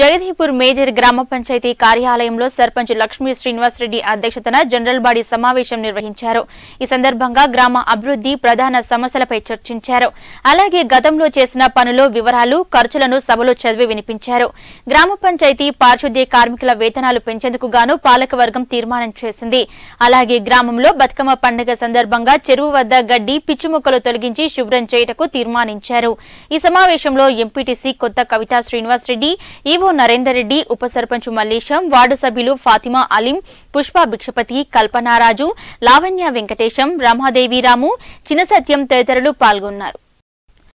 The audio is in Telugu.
జగదీపూర్ మేజర్ గ్రామ పంచాయతీ కార్యాలయంలో సర్పంచ్ లక్ష్మీ శ్రీనివాసరెడ్డి అధ్యక్షతన జనరల్ బాడీ సమావేశం నిర్వహించారు ఈ సందర్భంగా గ్రామ అభివృద్ధి ప్రధాన సమస్యలపై చర్చించారు అలాగే గతంలో చేసిన పనులు వివరాలు ఖర్చులను సభలో చదివి వినిపించారు గ్రామ పంచాయతీ పారిశుద్ధ్య కార్మికుల వేతనాలు పెంచేందుకు గాను పాలకవర్గం తీర్మానం చేసింది అలాగే గ్రామంలో బతుకమ్మ పండుగ సందర్భంగా చెరువు వద్ద గడ్డి పిచ్చి మొక్కలు తొలగించి శుభ్రం చేయటకు తీర్మానించారు ఈ సమావేశంలో ఎంపీటీసీ కొత్త కవితా శ్రీనివాసరెడ్డి ఈ ఈవో నరేందర్ రెడ్డి ఉప సర్పంచ్ మల్లేశం వార్డు సభ్యులు ఫాతిమా అలీం పుష్ప భిక్షపతి కల్పనారాజు లావణ్య వెంకటేశం రాము చిన్న సత్యం తదితరులు పాల్గొన్నారు